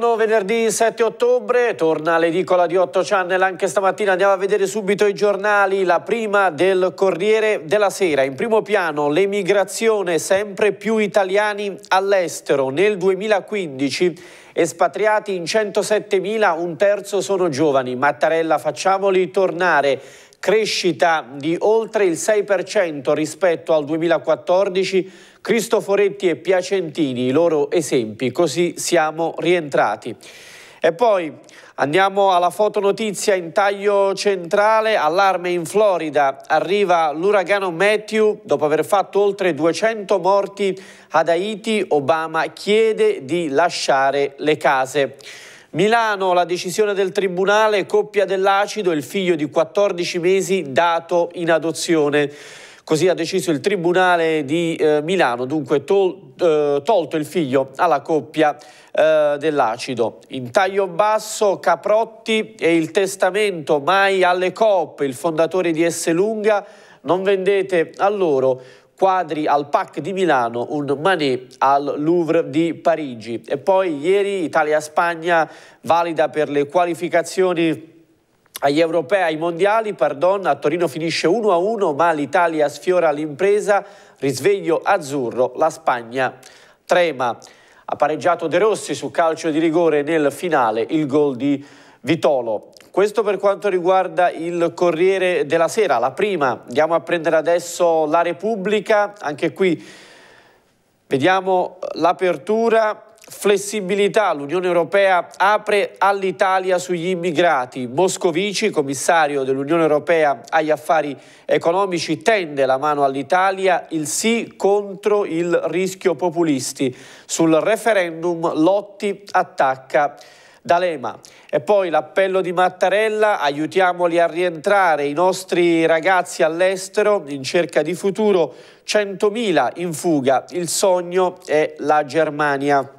Buongiorno, venerdì 7 ottobre, torna l'edicola di 8 Channel, anche stamattina andiamo a vedere subito i giornali, la prima del Corriere della Sera, in primo piano l'emigrazione, sempre più italiani all'estero, nel 2015 espatriati in 107.000, un terzo sono giovani, Mattarella facciamoli tornare, crescita di oltre il 6% rispetto al 2014. Cristoforetti e Piacentini, i loro esempi, così siamo rientrati. E poi andiamo alla fotonotizia in taglio centrale, allarme in Florida, arriva l'uragano Matthew, dopo aver fatto oltre 200 morti ad Haiti, Obama chiede di lasciare le case. Milano, la decisione del tribunale, coppia dell'acido, il figlio di 14 mesi dato in adozione. Così ha deciso il Tribunale di eh, Milano, dunque tol eh, tolto il figlio alla coppia eh, dell'acido. In taglio basso Caprotti e il testamento mai alle coppe, il fondatore di S. Lunga, non vendete a loro quadri al PAC di Milano, un Manet al Louvre di Parigi. E poi ieri Italia-Spagna valida per le qualificazioni agli europei, ai mondiali, pardon, a Torino finisce 1-1, ma l'Italia sfiora l'impresa, risveglio azzurro, la Spagna trema. Ha pareggiato De Rossi su calcio di rigore nel finale, il gol di Vitolo. Questo per quanto riguarda il Corriere della Sera, la prima. Andiamo a prendere adesso la Repubblica, anche qui vediamo l'apertura flessibilità, l'Unione Europea apre all'Italia sugli immigrati. Moscovici, commissario dell'Unione Europea agli affari economici, tende la mano all'Italia, il sì contro il rischio populisti. Sul referendum Lotti attacca D'Alema. E poi l'appello di Mattarella, aiutiamoli a rientrare i nostri ragazzi all'estero in cerca di futuro, 100.000 in fuga, il sogno è la Germania.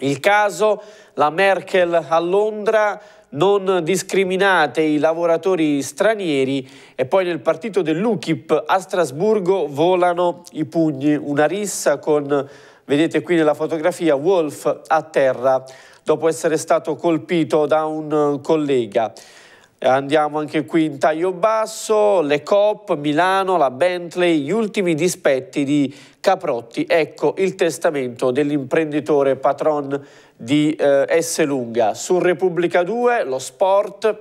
Il caso, la Merkel a Londra, non discriminate i lavoratori stranieri e poi nel partito dell'UKIP a Strasburgo volano i pugni, una rissa con, vedete qui nella fotografia, Wolf a terra dopo essere stato colpito da un eh, collega. Eh, andiamo anche qui in taglio basso, le COP, Milano, la Bentley, gli ultimi dispetti di Caprotti. Ecco il testamento dell'imprenditore patron di eh, Lunga. Su Repubblica 2, lo sport,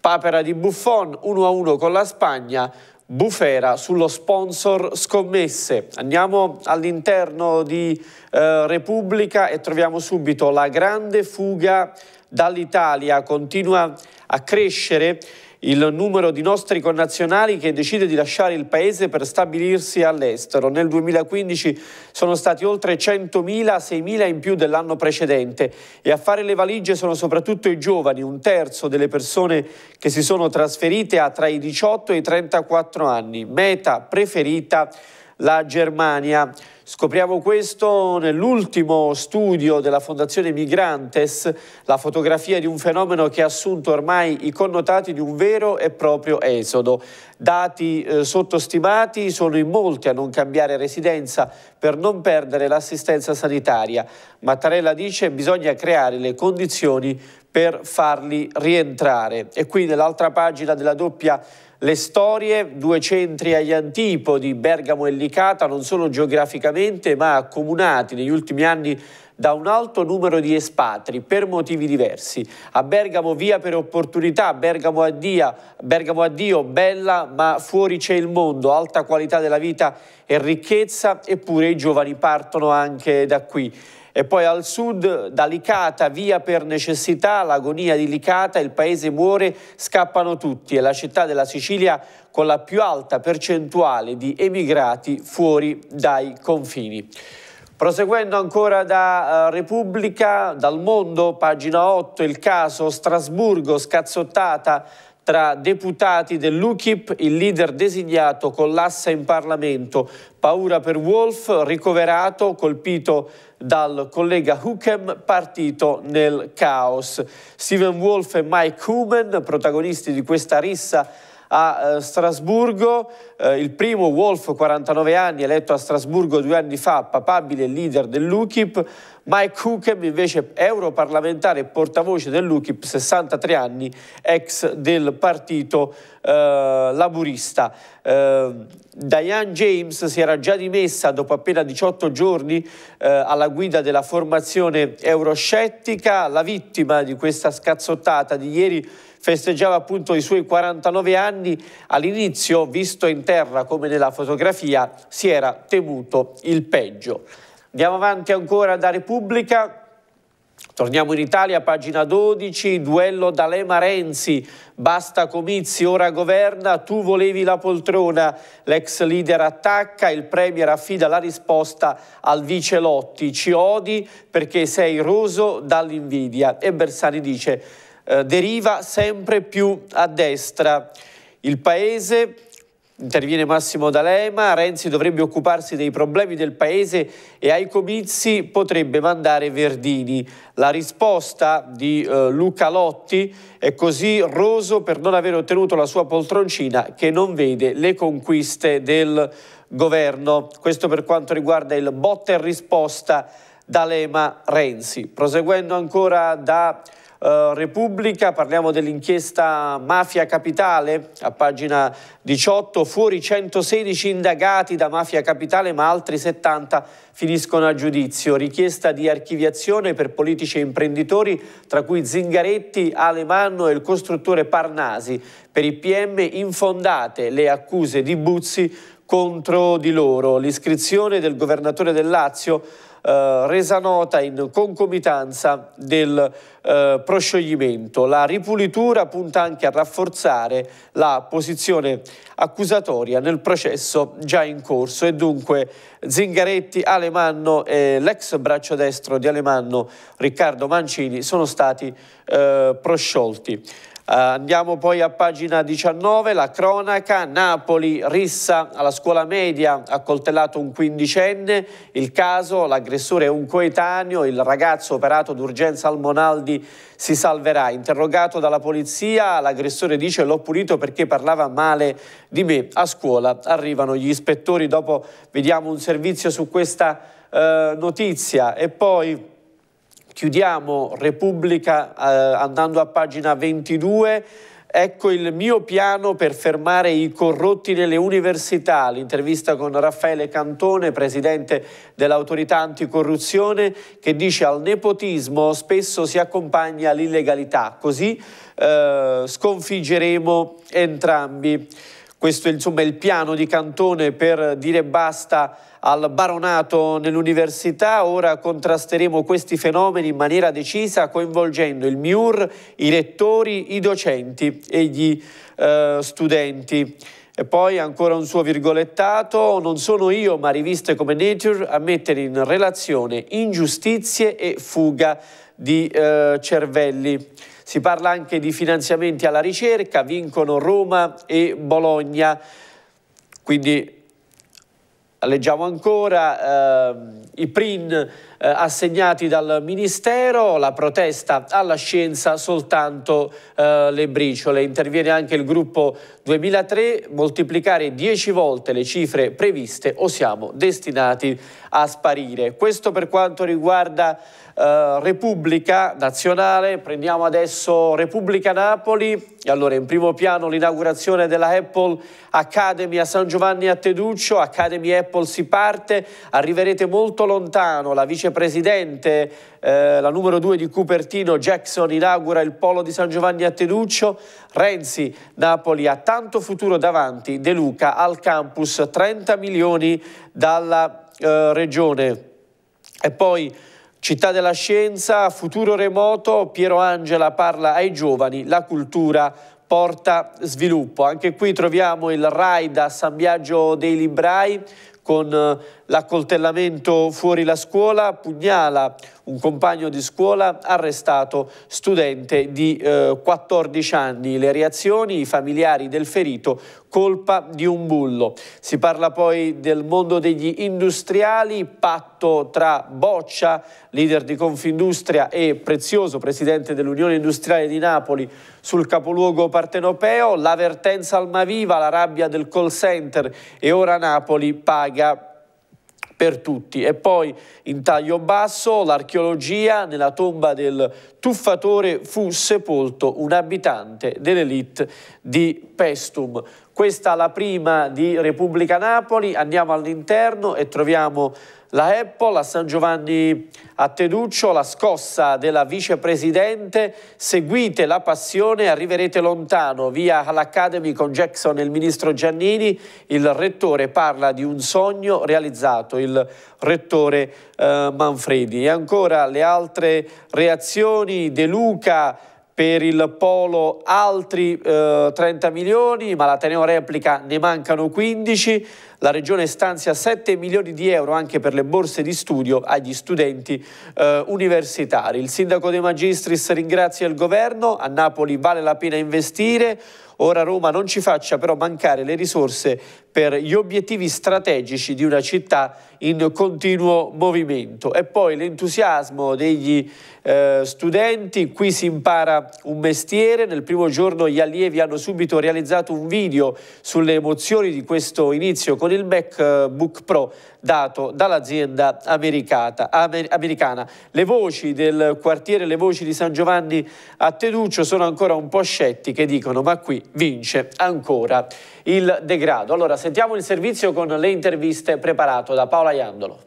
papera di Buffon, 1-1 con la Spagna, bufera sullo sponsor scommesse. Andiamo all'interno di eh, Repubblica e troviamo subito la grande fuga dall'Italia. Continua a crescere il numero di nostri connazionali che decide di lasciare il paese per stabilirsi all'estero. Nel 2015 sono stati oltre 100.000, 6.000 in più dell'anno precedente e a fare le valigie sono soprattutto i giovani, un terzo delle persone che si sono trasferite ha tra i 18 e i 34 anni. Meta preferita la Germania. Scopriamo questo nell'ultimo studio della Fondazione Migrantes, la fotografia di un fenomeno che ha assunto ormai i connotati di un vero e proprio esodo. Dati eh, sottostimati sono in molti a non cambiare residenza per non perdere l'assistenza sanitaria. Mattarella dice che bisogna creare le condizioni per farli rientrare. E qui nell'altra pagina della doppia le storie, due centri agli antipodi, Bergamo e Licata, non solo geograficamente ma accomunati negli ultimi anni da un alto numero di espatri per motivi diversi. A Bergamo via per opportunità, Bergamo addio, Bergamo addio bella ma fuori c'è il mondo, alta qualità della vita e ricchezza, eppure i giovani partono anche da qui. E poi al sud, da Licata, via per necessità, l'agonia di Licata, il paese muore, scappano tutti. È la città della Sicilia con la più alta percentuale di emigrati fuori dai confini. Proseguendo ancora da eh, Repubblica, dal mondo, pagina 8, il caso Strasburgo scazzottata tra deputati dell'UKIP, il leader designato collassa in Parlamento. Paura per Wolf, ricoverato, colpito dal collega Hookem, partito nel caos. Steven Wolf e Mike Human, protagonisti di questa rissa a eh, Strasburgo, eh, il primo Wolf, 49 anni, eletto a Strasburgo due anni fa, papabile leader dell'UKIP, Mike Hookem invece europarlamentare e portavoce dell'UKIP, 63 anni, ex del partito eh, laburista. Eh, Diane James si era già dimessa dopo appena 18 giorni eh, alla guida della formazione euroscettica, la vittima di questa scazzottata di ieri festeggiava appunto i suoi 49 anni, all'inizio visto in terra come nella fotografia si era temuto il peggio. Andiamo avanti ancora da Repubblica. Torniamo in Italia, pagina 12, duello D'Alema-Renzi, basta comizi, ora governa, tu volevi la poltrona, l'ex leader attacca, il premier affida la risposta al vice Lotti, ci odi perché sei roso dall'invidia e Bersani dice eh, deriva sempre più a destra. Il paese Interviene Massimo D'Alema, Renzi dovrebbe occuparsi dei problemi del paese e ai comizi potrebbe mandare Verdini. La risposta di eh, Luca Lotti è così roso per non aver ottenuto la sua poltroncina che non vede le conquiste del governo. Questo per quanto riguarda il botta e risposta D'Alema-Renzi. Proseguendo ancora da... Eh, Repubblica, parliamo dell'inchiesta Mafia Capitale, a pagina 18, fuori 116 indagati da Mafia Capitale ma altri 70 finiscono a giudizio, richiesta di archiviazione per politici e imprenditori tra cui Zingaretti, Alemanno e il costruttore Parnasi, per i PM infondate le accuse di Buzzi contro di loro. L'iscrizione del governatore del Lazio eh, resa nota in concomitanza del eh, proscioglimento. La ripulitura punta anche a rafforzare la posizione accusatoria nel processo già in corso e dunque Zingaretti, Alemanno e l'ex braccio destro di Alemanno Riccardo Mancini sono stati eh, prosciolti andiamo poi a pagina 19, la cronaca, Napoli, rissa alla scuola media, ha coltellato un quindicenne, il caso, l'aggressore è un coetaneo, il ragazzo operato d'urgenza al Monaldi si salverà. Interrogato dalla polizia, l'aggressore dice l'ho pulito perché parlava male di me a scuola. Arrivano gli ispettori, dopo vediamo un servizio su questa eh, notizia e poi... Chiudiamo Repubblica eh, andando a pagina 22. Ecco il mio piano per fermare i corrotti nelle università. L'intervista con Raffaele Cantone, presidente dell'autorità anticorruzione, che dice al nepotismo spesso si accompagna l'illegalità. Così eh, sconfiggeremo entrambi. Questo è insomma, il piano di Cantone per dire basta al baronato nell'università. Ora contrasteremo questi fenomeni in maniera decisa coinvolgendo il MIUR, i rettori, i docenti e gli eh, studenti. E poi ancora un suo virgolettato, non sono io ma riviste come Nature a mettere in relazione ingiustizie e fuga di eh, cervelli. Si parla anche di finanziamenti alla ricerca, vincono Roma e Bologna. Quindi Leggiamo ancora eh, i PRIN eh, assegnati dal Ministero, la protesta alla scienza soltanto eh, le briciole. Interviene anche il gruppo 2003, moltiplicare 10 volte le cifre previste o siamo destinati a sparire. Questo per quanto riguarda eh, Repubblica Nazionale, prendiamo adesso Repubblica Napoli, e allora in primo piano l'inaugurazione della Apple Academy a San Giovanni a Teduccio, Academy Apple si parte, arriverete molto lontano, la vicepresidente, eh, la numero due di Cupertino, Jackson inaugura il polo di San Giovanni a Teduccio, Renzi, Napoli ha tanto futuro davanti, De Luca al campus 30 milioni dalla eh, regione. E poi Città della Scienza, futuro remoto, Piero Angela parla ai giovani, la cultura porta sviluppo. Anche qui troviamo il RAI da San Biagio dei Librai con eh, L'accoltellamento fuori la scuola pugnala un compagno di scuola arrestato, studente di eh, 14 anni. Le reazioni, i familiari del ferito, colpa di un bullo. Si parla poi del mondo degli industriali, patto tra Boccia, leader di Confindustria, e Prezioso, presidente dell'Unione Industriale di Napoli, sul capoluogo partenopeo, l'avvertenza Almaviva, la rabbia del call center e ora Napoli paga per tutti. E poi in taglio basso l'archeologia nella tomba del tuffatore fu sepolto un abitante dell'elite di Pestum. Questa è la prima di Repubblica Napoli, andiamo all'interno e troviamo la Apple, a San Giovanni a Teduccio, la scossa della vicepresidente, seguite la passione, arriverete lontano, via all'Academy con Jackson e il ministro Giannini, il rettore parla di un sogno realizzato, il rettore eh, Manfredi. E ancora le altre reazioni, De Luca per il Polo altri eh, 30 milioni, ma l'Ateneo replica ne mancano 15. La Regione stanzia 7 milioni di euro anche per le borse di studio agli studenti eh, universitari. Il Sindaco De Magistris ringrazia il Governo, a Napoli vale la pena investire, ora Roma non ci faccia però mancare le risorse per gli obiettivi strategici di una città in continuo movimento. E poi l'entusiasmo degli eh, studenti, qui si impara un mestiere, nel primo giorno gli allievi hanno subito realizzato un video sulle emozioni di questo inizio con il MacBook eh, Pro dato dall'azienda amer, americana. Le voci del quartiere, le voci di San Giovanni a Teduccio sono ancora un po' scettiche, dicono ma qui vince ancora il degrado. Allora sentiamo il servizio con le interviste preparato da Paola Iandolo.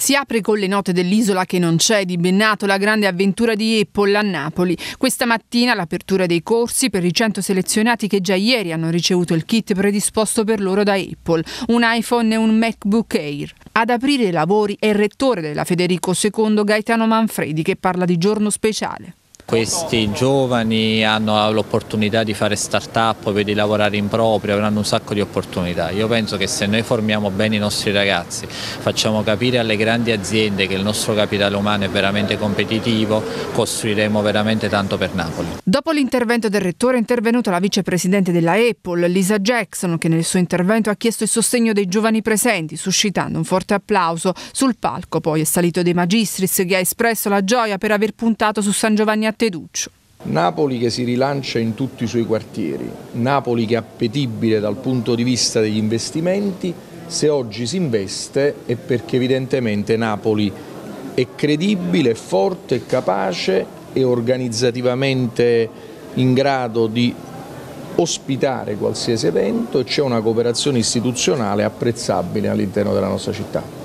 Si apre con le note dell'isola che non c'è di Bennato la grande avventura di Apple a Napoli. Questa mattina l'apertura dei corsi per i 100 selezionati che già ieri hanno ricevuto il kit predisposto per loro da Apple, un iPhone e un MacBook Air. Ad aprire i lavori è il rettore della Federico II Gaetano Manfredi che parla di giorno speciale. Questi giovani hanno l'opportunità di fare start-up, di lavorare in proprio, avranno un sacco di opportunità. Io penso che se noi formiamo bene i nostri ragazzi, facciamo capire alle grandi aziende che il nostro capitale umano è veramente competitivo, costruiremo veramente tanto per Napoli. Dopo l'intervento del rettore è intervenuta la vicepresidente della Apple, Lisa Jackson, che nel suo intervento ha chiesto il sostegno dei giovani presenti, suscitando un forte applauso. Sul palco poi è salito De Magistris che ha espresso la gioia per aver puntato su San Giovanni a Teduccio. Napoli che si rilancia in tutti i suoi quartieri, Napoli che è appetibile dal punto di vista degli investimenti, se oggi si investe è perché evidentemente Napoli è credibile, è forte, è capace, e organizzativamente in grado di ospitare qualsiasi evento e c'è una cooperazione istituzionale apprezzabile all'interno della nostra città.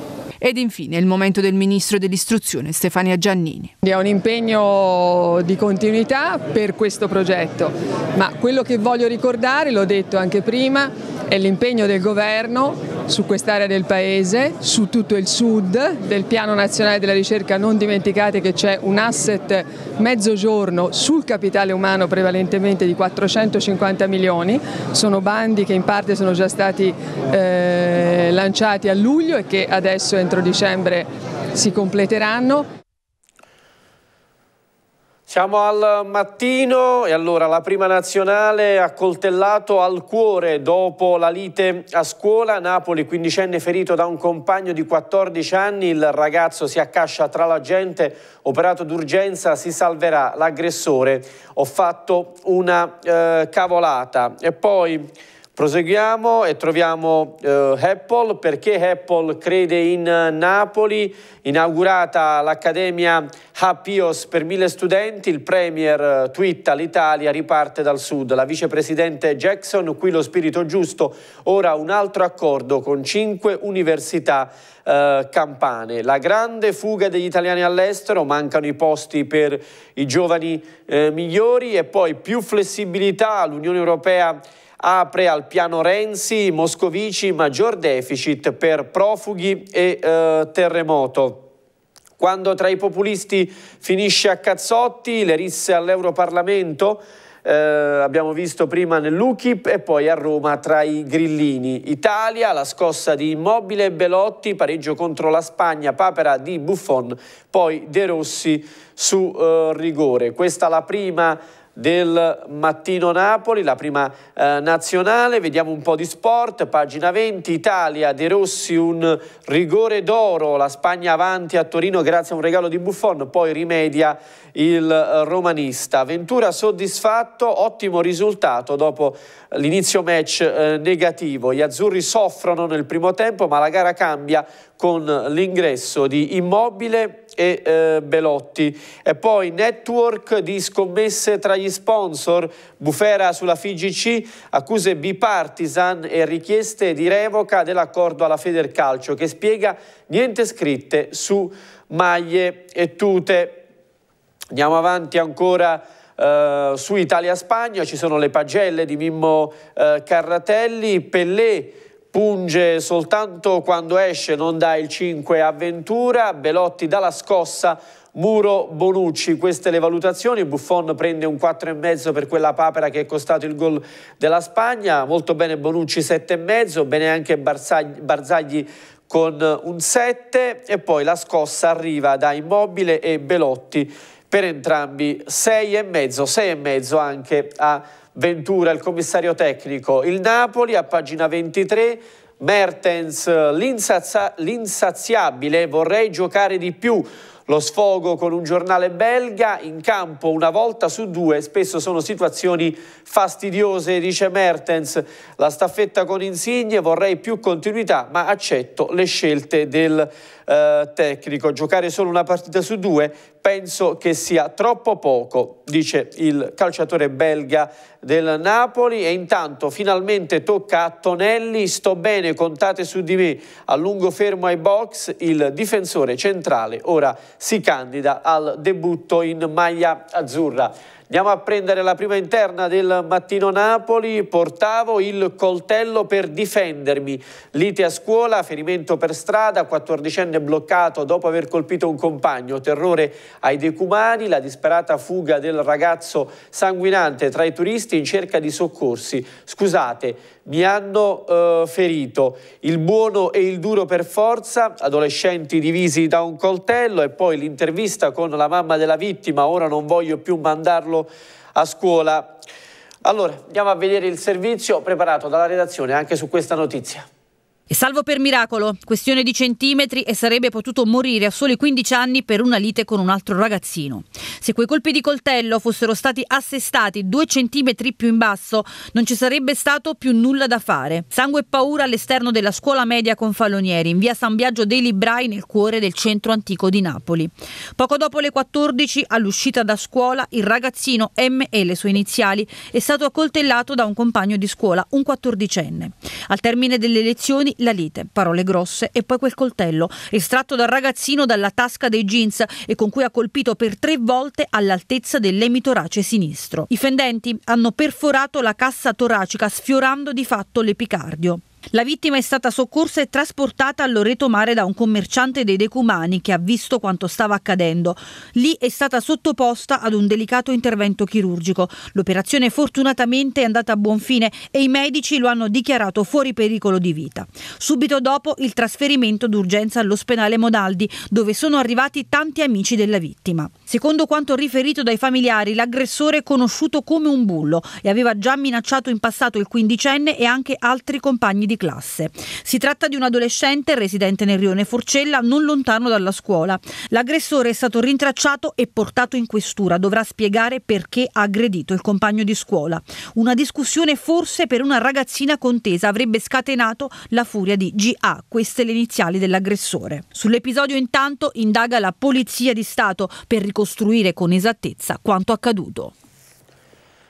Ed infine il momento del Ministro dell'Istruzione Stefania Giannini. È un impegno di continuità per questo progetto, ma quello che voglio ricordare, l'ho detto anche prima, è l'impegno del Governo su quest'area del paese, su tutto il sud, del piano nazionale della ricerca non dimenticate che c'è un asset mezzogiorno sul capitale umano prevalentemente di 450 milioni, sono bandi che in parte sono già stati eh, lanciati a luglio e che adesso entro dicembre si completeranno. Siamo al mattino e allora la prima nazionale ha coltellato al cuore dopo la lite a scuola. Napoli, quindicenne ferito da un compagno di 14 anni, il ragazzo si accascia tra la gente, operato d'urgenza, si salverà l'aggressore. Ho fatto una eh, cavolata. E poi... Proseguiamo e troviamo eh, Apple, perché Apple crede in eh, Napoli, inaugurata l'Accademia Happios per mille studenti, il Premier eh, twitta l'Italia riparte dal sud, la vicepresidente Jackson, qui lo spirito giusto, ora un altro accordo con cinque università eh, campane. La grande fuga degli italiani all'estero, mancano i posti per i giovani eh, migliori e poi più flessibilità all'Unione Europea apre al piano Renzi, Moscovici, maggior deficit per profughi e eh, terremoto. Quando tra i populisti finisce a cazzotti, le risse all'Europarlamento, eh, abbiamo visto prima nell'UKIP e poi a Roma tra i grillini. Italia, la scossa di Immobile e Belotti, pareggio contro la Spagna, papera di Buffon, poi De Rossi su eh, rigore. Questa la prima del Mattino Napoli, la prima eh, nazionale, vediamo un po' di sport, pagina 20, Italia, De Rossi un rigore d'oro, la Spagna avanti a Torino grazie a un regalo di Buffon, poi rimedia il romanista. Ventura soddisfatto, ottimo risultato dopo l'inizio match eh, negativo, gli azzurri soffrono nel primo tempo ma la gara cambia con l'ingresso di Immobile e eh, Belotti. E poi network di scommesse tra gli sponsor, bufera sulla FIGC, accuse bipartisan e richieste di revoca dell'accordo alla Federcalcio che spiega niente scritte su maglie e tute. Andiamo avanti ancora eh, su Italia-Spagna, ci sono le pagelle di Mimmo eh, Carratelli, Pellè punge soltanto quando esce, non dà il 5 a Ventura, Belotti dà la scossa, Muro Bonucci, queste le valutazioni, Buffon prende un 4,5 per quella papera che è costato il gol della Spagna, molto bene Bonucci 7,5, bene anche Barzagli, Barzagli con un 7 e poi la scossa arriva da Immobile e Belotti per entrambi 6,5, 6,5 anche a Ventura Ventura, il commissario tecnico, il Napoli a pagina 23, Mertens, l'insaziabile, vorrei giocare di più. Lo sfogo con un giornale belga, in campo una volta su due, spesso sono situazioni fastidiose, dice Mertens. La staffetta con Insigne, vorrei più continuità, ma accetto le scelte del eh, tecnico. Giocare solo una partita su due penso che sia troppo poco, dice il calciatore belga del Napoli e intanto finalmente tocca a Tonelli, sto bene, contate su di me, a lungo fermo ai box, il difensore centrale ora si candida al debutto in maglia azzurra. Andiamo a prendere la prima interna del mattino Napoli, portavo il coltello per difendermi, lite a scuola, ferimento per strada, 14enne bloccato dopo aver colpito un compagno, terrore ai decumani, la disperata fuga del ragazzo sanguinante tra i turisti in cerca di soccorsi. Scusate, mi hanno eh, ferito. Il buono e il duro per forza, adolescenti divisi da un coltello e poi l'intervista con la mamma della vittima, ora non voglio più mandarlo a scuola. Allora, andiamo a vedere il servizio preparato dalla redazione anche su questa notizia. E salvo per miracolo, questione di centimetri e sarebbe potuto morire a soli 15 anni per una lite con un altro ragazzino. Se quei colpi di coltello fossero stati assestati due centimetri più in basso, non ci sarebbe stato più nulla da fare. Sangue e paura all'esterno della scuola media con Falonieri, in via San Biagio dei Librai, nel cuore del centro antico di Napoli. Poco dopo le 14, all'uscita da scuola, il ragazzino M e le sue iniziali è stato accoltellato da un compagno di scuola, un quattordicenne. Al termine delle lezioni, la lite, parole grosse e poi quel coltello, estratto dal ragazzino dalla tasca dei jeans e con cui ha colpito per tre volte all'altezza dell'emitorace sinistro. I fendenti hanno perforato la cassa toracica sfiorando di fatto l'epicardio. La vittima è stata soccorsa e trasportata all'Oreto Mare da un commerciante dei decumani che ha visto quanto stava accadendo. Lì è stata sottoposta ad un delicato intervento chirurgico. L'operazione fortunatamente è andata a buon fine e i medici lo hanno dichiarato fuori pericolo di vita. Subito dopo il trasferimento d'urgenza all'ospedale Modaldi, dove sono arrivati tanti amici della vittima. Secondo quanto riferito dai familiari, l'aggressore è conosciuto come un bullo e aveva già minacciato in passato il quindicenne e anche altri compagni di classe. Si tratta di un adolescente residente nel rione Forcella, non lontano dalla scuola. L'aggressore è stato rintracciato e portato in questura. Dovrà spiegare perché ha aggredito il compagno di scuola. Una discussione forse per una ragazzina contesa avrebbe scatenato la furia di GA, queste le iniziali dell'aggressore. Sull'episodio intanto indaga la Polizia di Stato per ricostruire ricostruire con esattezza quanto accaduto.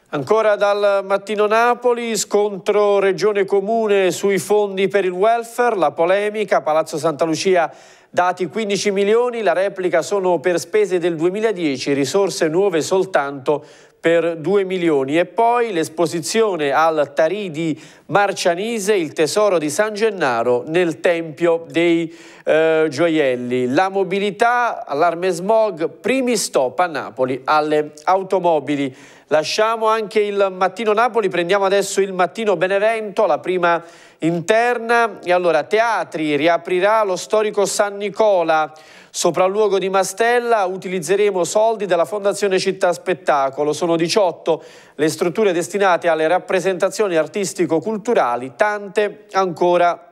Ancora dal mattino Napoli, scontro regione comune sui fondi per il welfare, la polemica, Palazzo Santa Lucia dati 15 milioni, la replica sono per spese del 2010, risorse nuove soltanto per 2 milioni e poi l'esposizione al Tarì di Marcianise, il tesoro di San Gennaro nel Tempio dei eh, gioielli. La mobilità, allarme smog, primi stop a Napoli alle automobili. Lasciamo anche il mattino Napoli, prendiamo adesso il mattino Benevento, la prima interna. E allora, teatri, riaprirà lo storico San Nicola, sopralluogo di Mastella, utilizzeremo soldi della Fondazione Città Spettacolo. Sono 18 le strutture destinate alle rappresentazioni artistico-culturali, tante ancora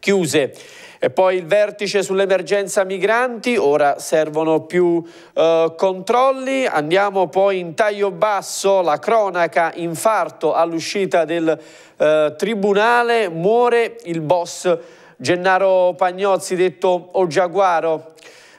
chiuse. E poi il vertice sull'emergenza migranti, ora servono più eh, controlli. Andiamo poi in taglio basso, la cronaca infarto all'uscita del eh, tribunale, muore il boss Gennaro Pagnozzi detto Ogiaguaro,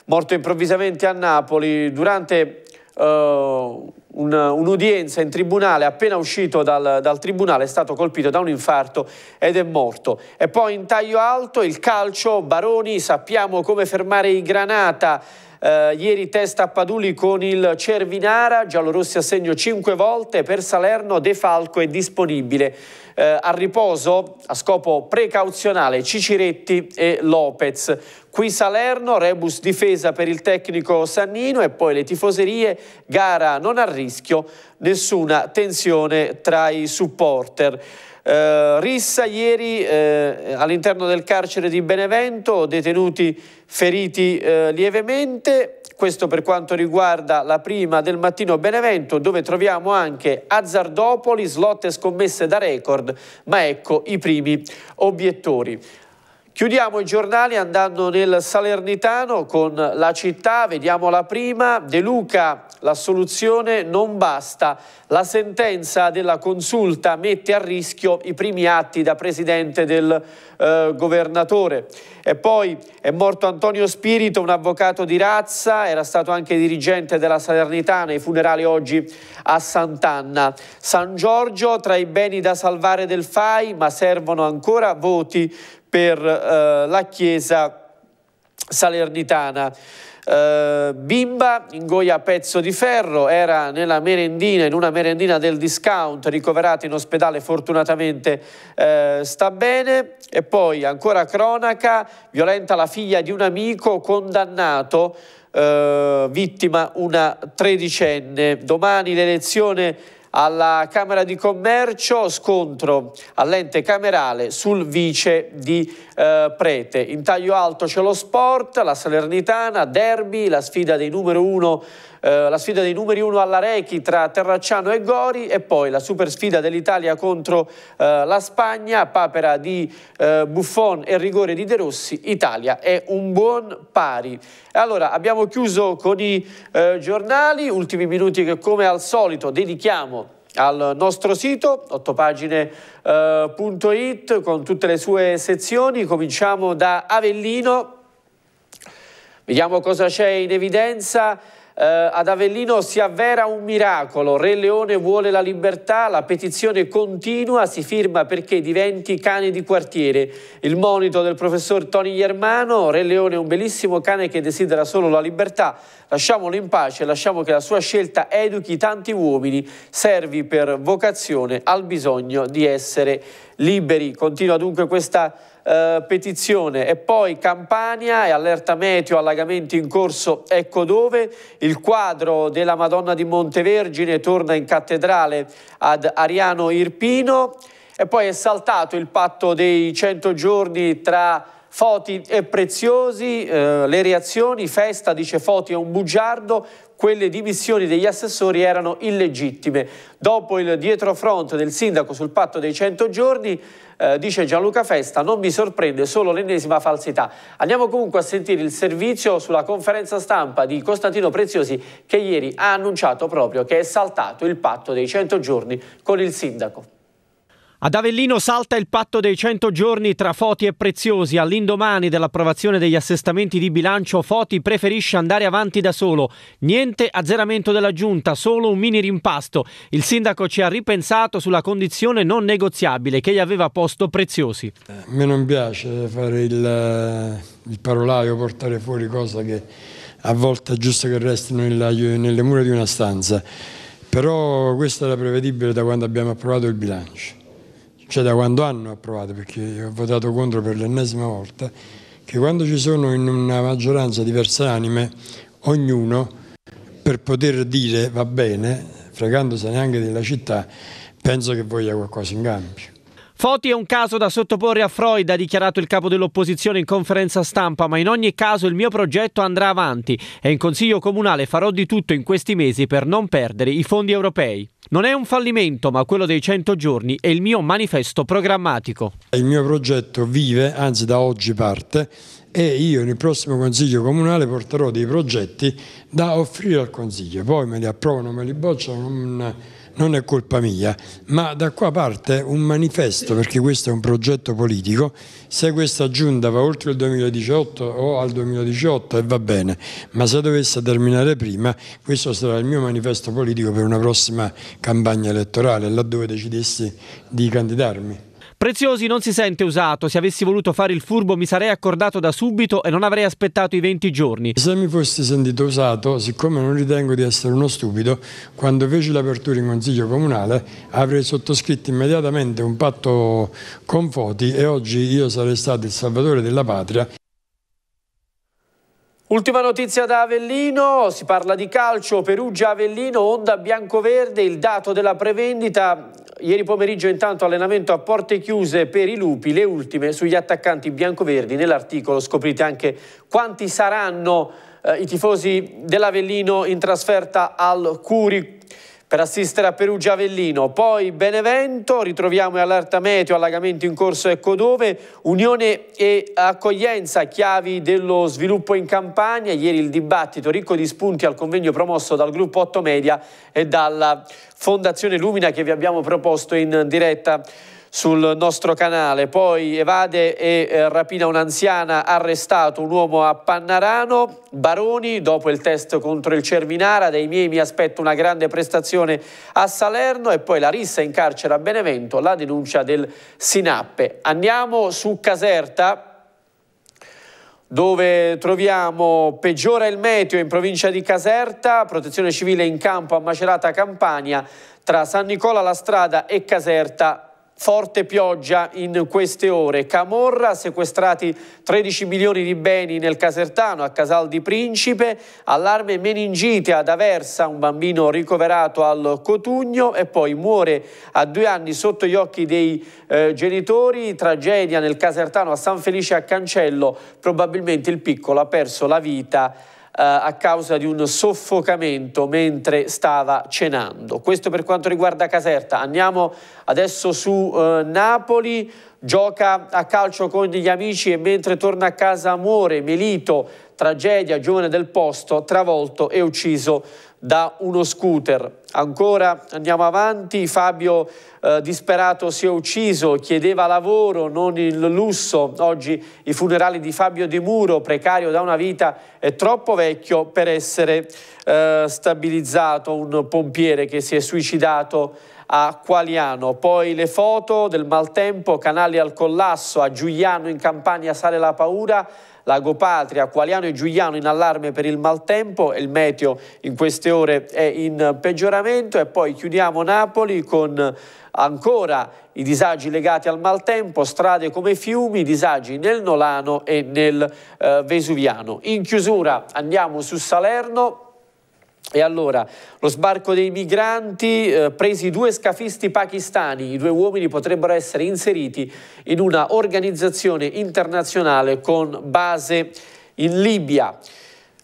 morto improvvisamente a Napoli durante uh, un'udienza in tribunale, appena uscito dal, dal, tribunale è stato colpito da un infarto ed è morto. E poi in taglio alto il calcio, Baroni, sappiamo come fermare i Granata, eh, ieri testa a Paduli con il Cervinara, giallorossi a segno 5 volte, per Salerno De Falco è disponibile. Eh, a riposo a scopo precauzionale Ciciretti e Lopez. Qui Salerno, rebus difesa per il tecnico Sannino e poi le tifoserie, gara non a rischio, nessuna tensione tra i supporter. Eh, rissa ieri eh, all'interno del carcere di Benevento, detenuti feriti eh, lievemente. Questo per quanto riguarda la prima del mattino Benevento, dove troviamo anche azzardopoli, slot e scommesse da record, ma ecco i primi obiettori. Chiudiamo i giornali andando nel Salernitano con la città, vediamo la prima, De Luca, la soluzione non basta, la sentenza della consulta mette a rischio i primi atti da presidente del eh, governatore. E poi è morto Antonio Spirito, un avvocato di razza, era stato anche dirigente della Salernitana, i funerali oggi a Sant'Anna. San Giorgio tra i beni da salvare del FAI, ma servono ancora voti per eh, la Chiesa salernitana. Uh, bimba ingoia pezzo di ferro, era nella merendina, in una merendina del discount, ricoverata in ospedale, fortunatamente uh, sta bene. E poi ancora cronaca, violenta la figlia di un amico condannato, uh, vittima una tredicenne. Domani l'elezione alla Camera di Commercio, scontro all'ente camerale sul vice di eh, Prete. In taglio alto c'è lo sport, la Salernitana, derby, la sfida dei numero uno eh, la sfida dei numeri 1 alla Rechi tra Terracciano e Gori e poi la super sfida dell'Italia contro eh, la Spagna, papera di eh, Buffon e rigore di De Rossi, Italia è un buon pari. Allora, abbiamo chiuso con i eh, giornali, ultimi minuti che come al solito dedichiamo al nostro sito ottopagine.it eh, con tutte le sue sezioni. Cominciamo da Avellino, vediamo cosa c'è in evidenza. Eh, ad Avellino si avvera un miracolo, Re Leone vuole la libertà, la petizione continua, si firma perché diventi cane di quartiere. Il monito del professor Tony Germano, Re Leone è un bellissimo cane che desidera solo la libertà, lasciamolo in pace, lasciamo che la sua scelta educhi tanti uomini, servi per vocazione al bisogno di essere liberi. Continua dunque questa eh, petizione. E poi Campania e allerta meteo, allagamenti in corso, ecco dove. Il quadro della Madonna di Montevergine torna in cattedrale ad Ariano Irpino. E poi è saltato il patto dei 100 giorni tra Foti è eh, preziosi, eh, le reazioni, Festa dice Foti è un bugiardo, quelle dimissioni degli assessori erano illegittime. Dopo il dietrofront del sindaco sul patto dei 100 giorni, eh, dice Gianluca Festa, non mi sorprende solo l'ennesima falsità. Andiamo comunque a sentire il servizio sulla conferenza stampa di Costantino Preziosi che ieri ha annunciato proprio che è saltato il patto dei 100 giorni con il sindaco. Ad Avellino salta il patto dei 100 giorni tra Foti e Preziosi. All'indomani dell'approvazione degli assestamenti di bilancio, Foti preferisce andare avanti da solo. Niente azzeramento della giunta, solo un mini rimpasto. Il sindaco ci ha ripensato sulla condizione non negoziabile che gli aveva posto Preziosi. Eh, a me non piace fare il, eh, il parolaio, portare fuori cose che a volte è giusto che restino nelle mura di una stanza. Però questo era prevedibile da quando abbiamo approvato il bilancio cioè da quando hanno approvato, perché ho votato contro per l'ennesima volta, che quando ci sono in una maggioranza diverse anime, ognuno per poter dire va bene, fregandosene anche della città, penso che voglia qualcosa in cambio. Foti è un caso da sottoporre a Freud, ha dichiarato il capo dell'opposizione in conferenza stampa, ma in ogni caso il mio progetto andrà avanti e in Consiglio Comunale farò di tutto in questi mesi per non perdere i fondi europei. Non è un fallimento, ma quello dei 100 giorni è il mio manifesto programmatico. Il mio progetto vive, anzi da oggi parte, e io nel prossimo Consiglio Comunale porterò dei progetti da offrire al Consiglio. Poi me li approvano, me li bocciano, non non è colpa mia, ma da qua parte un manifesto, perché questo è un progetto politico, se questa giunta va oltre il 2018 o al 2018 e va bene, ma se dovesse terminare prima, questo sarà il mio manifesto politico per una prossima campagna elettorale, laddove decidessi di candidarmi. Preziosi non si sente usato, se avessi voluto fare il furbo mi sarei accordato da subito e non avrei aspettato i 20 giorni. Se mi fossi sentito usato, siccome non ritengo di essere uno stupido, quando feci l'apertura in Consiglio Comunale avrei sottoscritto immediatamente un patto con Foti e oggi io sarei stato il salvatore della patria. Ultima notizia da Avellino, si parla di calcio, Perugia-Avellino, onda bianco-verde, il dato della prevendita Ieri pomeriggio intanto allenamento a porte chiuse per i lupi, le ultime sugli attaccanti biancoverdi. Nell'articolo scoprite anche quanti saranno eh, i tifosi dell'Avellino in trasferta al Curic per assistere a Perugia Avellino, poi Benevento, ritroviamo all'Arta Meteo, allagamento in corso ecco dove, Unione e accoglienza, chiavi dello sviluppo in Campania, ieri il dibattito ricco di spunti al convegno promosso dal gruppo 8 Media e dalla Fondazione Lumina che vi abbiamo proposto in diretta sul nostro canale. Poi evade e eh, rapina un'anziana, arrestato un uomo a Pannarano. Baroni, dopo il test contro il Cervinara, dei miei mi aspetto una grande prestazione a Salerno e poi la rissa in carcere a Benevento, la denuncia del Sinappe. Andiamo su Caserta dove troviamo peggiora il meteo in provincia di Caserta, protezione civile in campo a Macerata Campania, tra San Nicola la strada e Caserta Forte pioggia in queste ore. Camorra, sequestrati 13 milioni di beni nel Casertano, a Casal di Principe. Allarme meningite ad Aversa, un bambino ricoverato al Cotugno e poi muore a due anni sotto gli occhi dei eh, genitori. Tragedia nel Casertano a San Felice a Cancello. Probabilmente il piccolo ha perso la vita eh, a causa di un soffocamento mentre stava cenando. Questo per quanto riguarda Caserta. Andiamo adesso su eh, Napoli gioca a calcio con gli amici e mentre torna a casa muore, Melito, tragedia, giovane del posto, travolto e ucciso da uno scooter. Ancora andiamo avanti, Fabio eh, disperato si è ucciso, chiedeva lavoro, non il lusso. Oggi i funerali di Fabio Di Muro, precario da una vita, è troppo vecchio per essere eh, stabilizzato, un pompiere che si è suicidato a Qualiano. Poi le foto del maltempo, canali al collasso, a Giuliano in Campania sale la paura, Lago Patria, Qualiano e Giuliano in allarme per il maltempo e il meteo in queste ore è in peggioramento e poi chiudiamo Napoli con ancora i disagi legati al maltempo, strade come fiumi, disagi nel Nolano e nel eh, Vesuviano. In chiusura andiamo su Salerno, e allora, lo sbarco dei migranti, eh, presi due scafisti pakistani, i due uomini potrebbero essere inseriti in una organizzazione internazionale con base in Libia.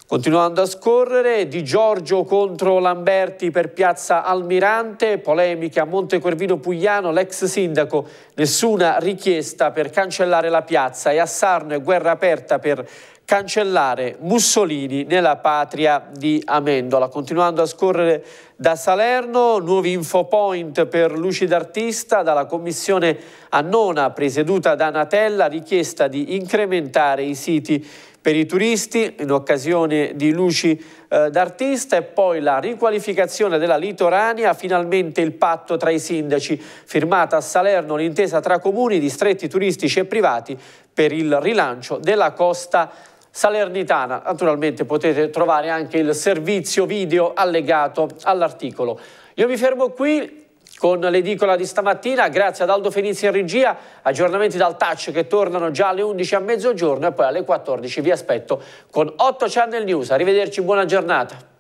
Continuando a scorrere, Di Giorgio contro Lamberti per Piazza Almirante, polemiche a Montecorvino Pugliano, l'ex sindaco, nessuna richiesta per cancellare la piazza e a Sarno è guerra aperta per cancellare Mussolini nella patria di Amendola. Continuando a scorrere da Salerno, nuovi infopoint per luci d'artista dalla commissione Annona presieduta da Natella, richiesta di incrementare i siti per i turisti in occasione di luci eh, d'artista e poi la riqualificazione della litoranea, finalmente il patto tra i sindaci, firmata a Salerno l'intesa tra comuni, distretti turistici e privati per il rilancio della costa Salernitana. Naturalmente potete trovare anche il servizio video allegato all'articolo. Io mi fermo qui con l'edicola di stamattina, grazie ad Aldo Fenizia in regia, aggiornamenti dal touch che tornano già alle 11 a mezzogiorno e poi alle 14 vi aspetto con 8 Channel News. Arrivederci, buona giornata.